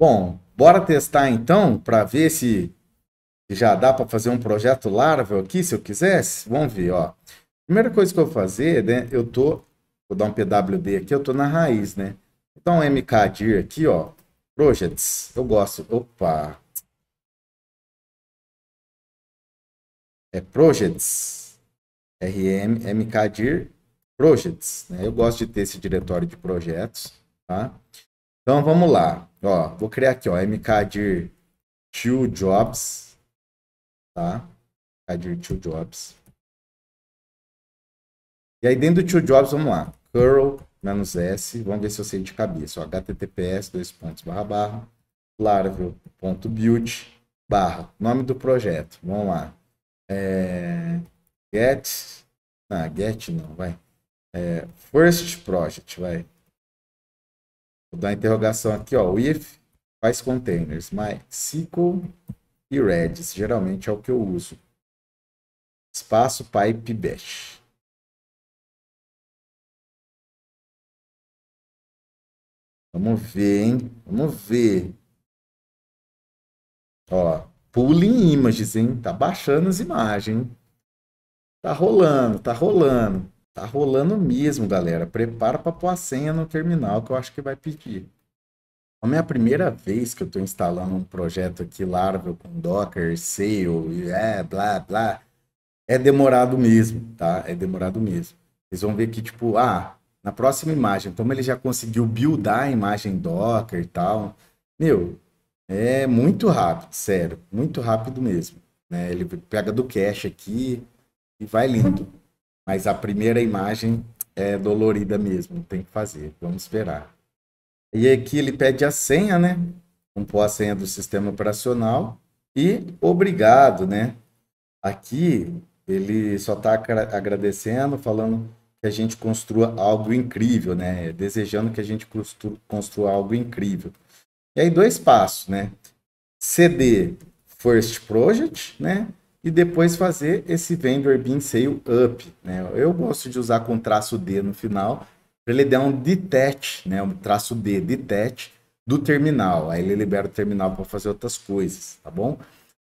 Bom, bora testar então para ver se já dá para fazer um projeto Laravel aqui, se eu quisesse. Vamos ver, ó. Primeira coisa que eu vou fazer, né, eu tô vou dar um PWD aqui, eu tô na raiz, né? Então mkdir aqui, ó, projects. Eu gosto, opa. É projects. RM mkdir projects, né? Eu gosto de ter esse diretório de projetos, tá? Então vamos lá. Ó, vou criar aqui, ó, mkdir to jobs, tá? Mkdir two jobs. E aí dentro do to jobs, vamos lá. curl menos s, vamos ver se eu sei de cabeça. Ó, https dois pontos barra barra larvel.build barra nome do projeto. Vamos lá. É, get, ah, get não, vai. É, first project, vai. Vou dar interrogação aqui, ó. If faz containers, mas SQL e Redis geralmente é o que eu uso. Espaço pipe bash. Vamos ver, hein? Vamos ver. Ó, pulling images, hein? Tá baixando as imagens, hein? Tá rolando, tá rolando. Tá rolando mesmo, galera. Prepara para pôr a senha no terminal que eu acho que vai pedir. A minha primeira vez que eu estou instalando um projeto aqui, Laravel, com Docker, Sail, é, blá, blá, é demorado mesmo, tá? É demorado mesmo. Vocês vão ver que, tipo, ah, na próxima imagem, como ele já conseguiu buildar a imagem Docker e tal, meu, é muito rápido, sério, muito rápido mesmo. Né? Ele pega do cache aqui e vai lindo. Mas a primeira imagem é dolorida mesmo, tem que fazer. Vamos esperar. E aqui ele pede a senha, né? Compor a senha do sistema operacional. E obrigado, né? Aqui ele só está agradecendo, falando que a gente construa algo incrível, né? Desejando que a gente construa algo incrível. E aí, dois passos, né? CD First Project, né? e depois fazer esse vendor bin sale up. Né? Eu gosto de usar com traço D no final, para ele dar um detach, né? um traço D, detach, do terminal. Aí ele libera o terminal para fazer outras coisas, tá bom?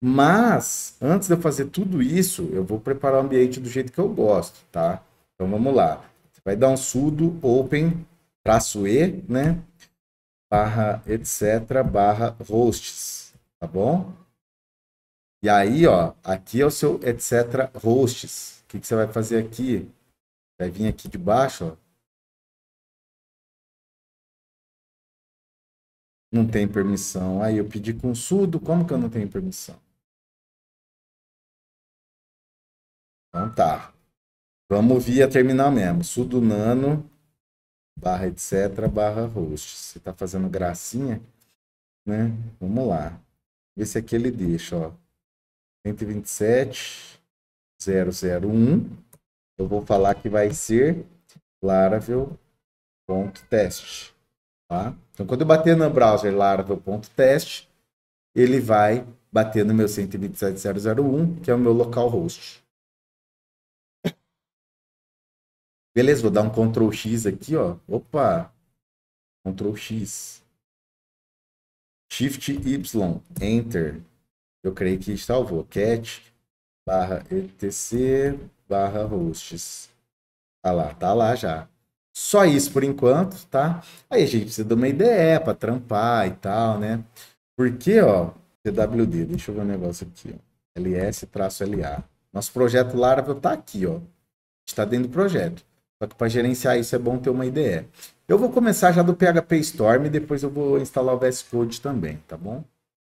Mas, antes de eu fazer tudo isso, eu vou preparar o ambiente do jeito que eu gosto, tá? Então, vamos lá. Você vai dar um sudo open, traço E, né? Barra, etc, barra hosts, tá bom? E aí, ó, aqui é o seu etc hosts. O que, que você vai fazer aqui? Vai vir aqui de baixo, ó. Não tem permissão. Aí eu pedi com sudo, como que eu não tenho permissão? Então tá. Vamos via terminal mesmo. sudo nano barra etc barra host. Você tá fazendo gracinha, né? Vamos lá. Esse aqui ele deixa, ó. 127.001. Eu vou falar que vai ser laravel.test. Tá? Então, quando eu bater no browser laravel.test, ele vai bater no meu 127.001, que é o meu localhost. Beleza, vou dar um Ctrl X aqui, ó. Opa! Ctrl X. Shift Y, Enter eu creio que salvou. Cat barra etc barra hosts. Tá lá, tá lá já. Só isso por enquanto, tá? Aí a gente precisa de uma ideia para trampar e tal, né? Porque, ó, CWD, deixa eu ver um negócio aqui, LS-LA. Nosso projeto Laravel tá aqui, ó. Está dentro do projeto. Só que para gerenciar isso é bom ter uma ideia. Eu vou começar já do PHP Storm e depois eu vou instalar o VS Code também, tá bom?